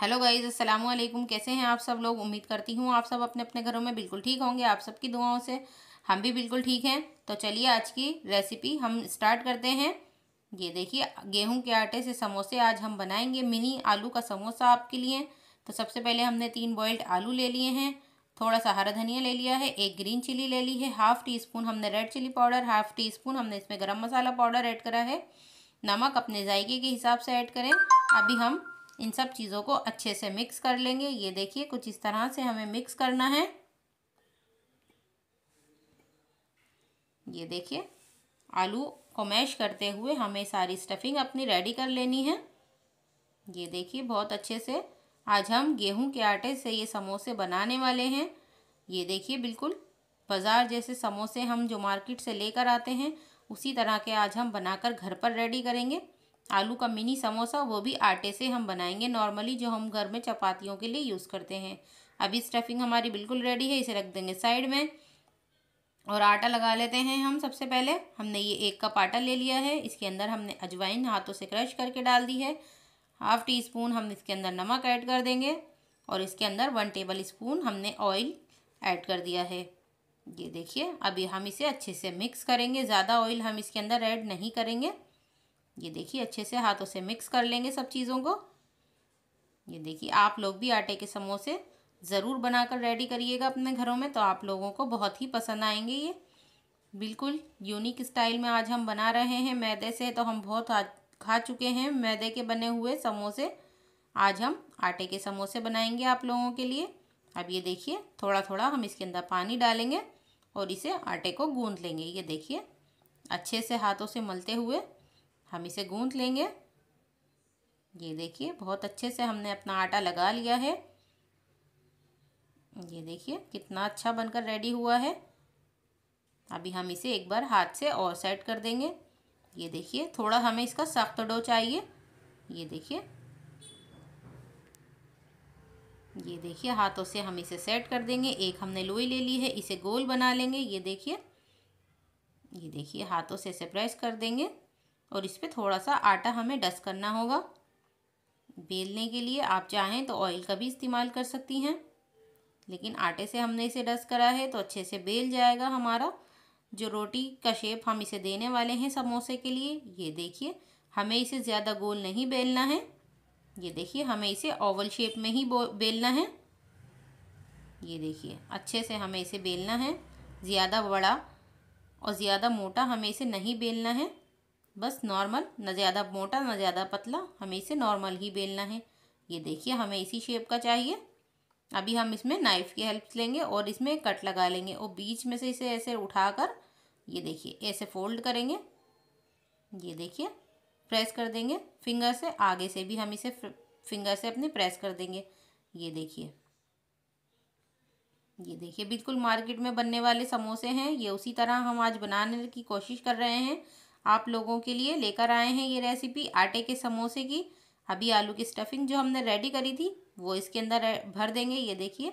hello guys अस्सलाम वालेकुम कैसे हैं आप सब लोग उम्मीद करती हूँ आप सब अपने अपने घरों में बिल्कुल ठीक होंगे आप सबकी दुआओं से हम भी बिल्कुल ठीक हैं तो चलिए आज की रेसिपी हम स्टार्ट करते हैं ये देखिए गेहूं के आटे से समोसे आज हम बनाएंगे मिनी आलू का समोसा आपके लिए तो सबसे पहले हमने तीन बॉयल्ड आलू ले लिए हैं थोड़ा सा हरा धनिया ले लिया है एक ग्रीन चिली ले ली है हाफ़ टी स्पून हमने red chilli powder half teaspoon हमने इसमें गर्म मसाला पाउडर ऐड करा है नमक अपने जायके के हिसाब से ऐड करें अभी हम इन सब चीज़ों को अच्छे से मिक्स कर लेंगे ये देखिए कुछ इस तरह से हमें मिक्स करना है ये देखिए आलू को मैश करते हुए हमें सारी स्टफिंग अपनी रेडी कर लेनी है ये देखिए बहुत अच्छे से आज हम गेहूं के आटे से ये समोसे बनाने वाले हैं ये देखिए बिल्कुल बाज़ार जैसे समोसे हम जो मार्केट से लेकर आते हैं उसी तरह के आज हम बनाकर घर पर रेडी करेंगे आलू का मिनी समोसा वो भी आटे से हम बनाएंगे नॉर्मली जो हम घर में चपातियों के लिए यूज़ करते हैं अभी स्टफिंग हमारी बिल्कुल रेडी है इसे रख देंगे साइड में और आटा लगा लेते हैं हम सबसे पहले हमने ये एक कप आटा ले लिया है इसके अंदर हमने अजवाइन हाथों से क्रश करके डाल दी है हाफ़ टी स्पून हम इसके अंदर नमक ऐड कर देंगे और इसके अंदर वन टेबल स्पून हमने ऑयल ऐड कर दिया है ये देखिए अभी हम इसे अच्छे से मिक्स करेंगे ज़्यादा ऑयल हम इसके अंदर ऐड नहीं करेंगे ये देखिए अच्छे से हाथों से मिक्स कर लेंगे सब चीज़ों को ये देखिए आप लोग भी आटे के समोसे ज़रूर बनाकर रेडी करिएगा अपने घरों में तो आप लोगों को बहुत ही पसंद आएंगे ये बिल्कुल यूनिक स्टाइल में आज हम बना रहे हैं मैदे से तो हम बहुत खा चुके हैं मैदे के बने हुए समोसे आज हम आटे के समोसे बनाएंगे आप लोगों के लिए अब ये देखिए थोड़ा थोड़ा हम इसके अंदर पानी डालेंगे और इसे आटे को गूंद लेंगे ये देखिए अच्छे से हाथों से मलते हुए हम इसे गूंथ लेंगे ये देखिए बहुत अच्छे से हमने अपना आटा लगा लिया है ये देखिए कितना अच्छा बनकर रेडी हुआ है अभी हम इसे एक बार हाथ से और सेट कर देंगे ये देखिए थोड़ा हमें इसका सख्त डो चाहिए ये देखिए ये देखिए हाथों से हम इसे सेट कर देंगे एक हमने लोई ले ली है इसे गोल बना लेंगे ये देखिए ये देखिए हाथों से इसे प्रेस कर देंगे और इस पर थोड़ा सा आटा हमें डस्ट करना होगा बेलने के लिए आप चाहें तो ऑयल का भी इस्तेमाल कर सकती हैं लेकिन आटे से हमने इसे डस्ट करा है तो अच्छे से बेल जाएगा हमारा जो रोटी का शेप हम इसे देने वाले हैं समोसे के लिए ये देखिए हमें इसे ज़्यादा गोल नहीं बेलना है ये देखिए हमें इसे ओवल शेप में ही बेलना है ये देखिए अच्छे से हमें इसे बेलना है ज़्यादा बड़ा और ज़्यादा मोटा हमें इसे नहीं बेलना है बस नॉर्मल ना ज़्यादा मोटा ना ज़्यादा पतला हमें इसे नॉर्मल ही बेलना है ये देखिए हमें इसी शेप का चाहिए अभी हम इसमें नाइफ़ की हेल्प लेंगे और इसमें कट लगा लेंगे और बीच में से इसे ऐसे उठाकर ये देखिए ऐसे फोल्ड करेंगे ये देखिए प्रेस कर देंगे फिंगर से आगे से भी हम इसे फिंगर से अपने प्रेस कर देंगे ये देखिए ये देखिए बिल्कुल मार्केट में बनने वाले समोसे हैं ये उसी तरह हम आज बनाने की कोशिश कर रहे हैं आप लोगों के लिए लेकर आए हैं ये रेसिपी आटे के समोसे की अभी आलू की स्टफिंग जो हमने रेडी करी थी वो इसके अंदर भर देंगे ये देखिए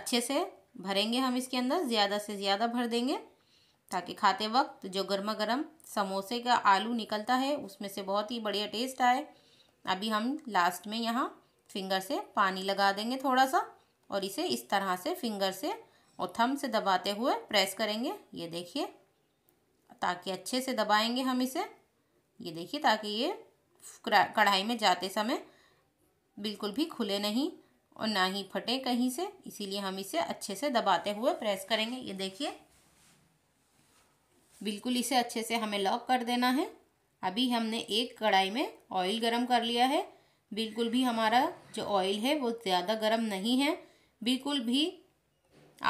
अच्छे से भरेंगे हम इसके अंदर ज़्यादा से ज़्यादा भर देंगे ताकि खाते वक्त जो गर्मा गर्म समोसे का आलू निकलता है उसमें से बहुत ही बढ़िया टेस्ट आए अभी हम लास्ट में यहाँ फिंगर से पानी लगा देंगे थोड़ा सा और इसे इस तरह से फिंगर से और थम से दबाते हुए प्रेस करेंगे ये देखिए ताकि अच्छे से दबाएंगे हम इसे ये देखिए ताकि ये कढ़ाई में जाते समय बिल्कुल भी खुले नहीं और ना ही फटे कहीं से इसीलिए हम इसे अच्छे से दबाते हुए प्रेस करेंगे ये देखिए बिल्कुल इसे अच्छे से हमें लॉक कर देना है अभी हमने एक कढ़ाई में ऑयल गरम कर लिया है बिल्कुल भी हमारा जो ऑयल है वो ज़्यादा गरम नहीं है बिल्कुल भी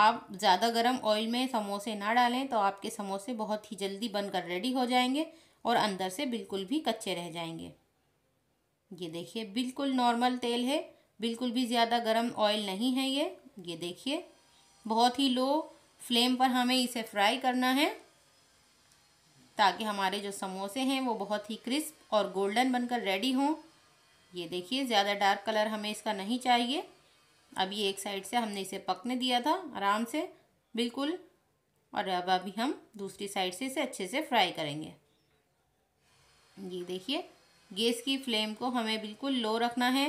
आप ज़्यादा गर्म ऑयल में समोसे ना डालें तो आपके समोसे बहुत ही जल्दी बनकर रेडी हो जाएंगे और अंदर से बिल्कुल भी कच्चे रह जाएंगे ये देखिए बिल्कुल नॉर्मल तेल है बिल्कुल भी ज़्यादा गर्म ऑयल नहीं है ये ये देखिए बहुत ही लो फ्लेम पर हमें इसे फ्राई करना है ताकि हमारे जो समोसे हैं वो बहुत ही क्रिस्प और गोल्डन बनकर रेडी हों ये देखिए ज़्यादा डार्क कलर हमें इसका नहीं चाहिए अभी एक साइड से हमने इसे पकने दिया था आराम से बिल्कुल और अब अभी हम दूसरी साइड से इसे अच्छे से फ्राई करेंगे ये देखिए गैस की फ्लेम को हमें बिल्कुल लो रखना है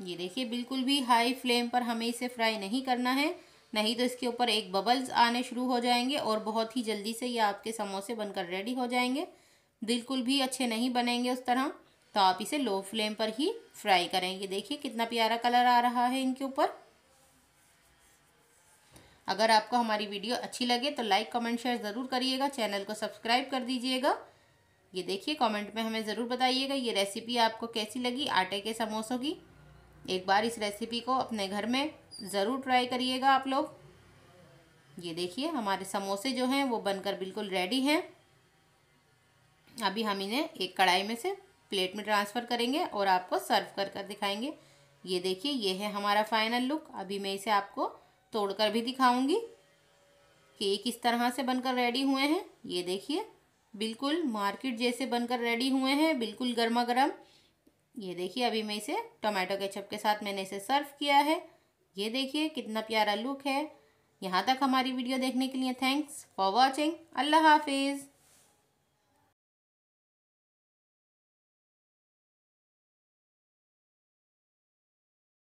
ये देखिए बिल्कुल भी हाई फ्लेम पर हमें इसे फ्राई नहीं करना है नहीं तो इसके ऊपर एक बबल्स आने शुरू हो जाएंगे और बहुत ही जल्दी से ये आपके समोसे बनकर रेडी हो जाएंगे बिल्कुल भी अच्छे नहीं बनेंगे उस तरह तो आप इसे लो फ्लेम पर ही फ्राई करेंगे देखिए कितना प्यारा कलर आ रहा है इनके ऊपर अगर आपको हमारी वीडियो अच्छी लगे तो लाइक कमेंट शेयर ज़रूर करिएगा चैनल को सब्सक्राइब कर दीजिएगा ये देखिए कमेंट में हमें ज़रूर बताइएगा ये रेसिपी आपको कैसी लगी आटे के समोसों की एक बार इस रेसिपी को अपने घर में ज़रूर ट्राई करिएगा आप लोग ये देखिए हमारे समोसे जो हैं वो बनकर बिल्कुल रेडी हैं अभी हम इन्हें एक कढ़ाई में से प्लेट में ट्रांसफ़र करेंगे और आपको सर्व कर कर दिखाएंगे ये देखिए ये है हमारा फाइनल लुक अभी मैं इसे आपको तोड़कर भी दिखाऊंगी कि ये किस तरह से बनकर रेडी हुए हैं ये देखिए बिल्कुल मार्केट जैसे बनकर रेडी हुए हैं बिल्कुल गर्मा गर्म ये देखिए अभी मैं इसे टोमेटो केचप के साथ मैंने इसे सर्व किया है ये देखिए कितना प्यारा लुक है यहाँ तक हमारी वीडियो देखने के लिए थैंक्स फॉर वॉचिंग अल्लाह हाफिज़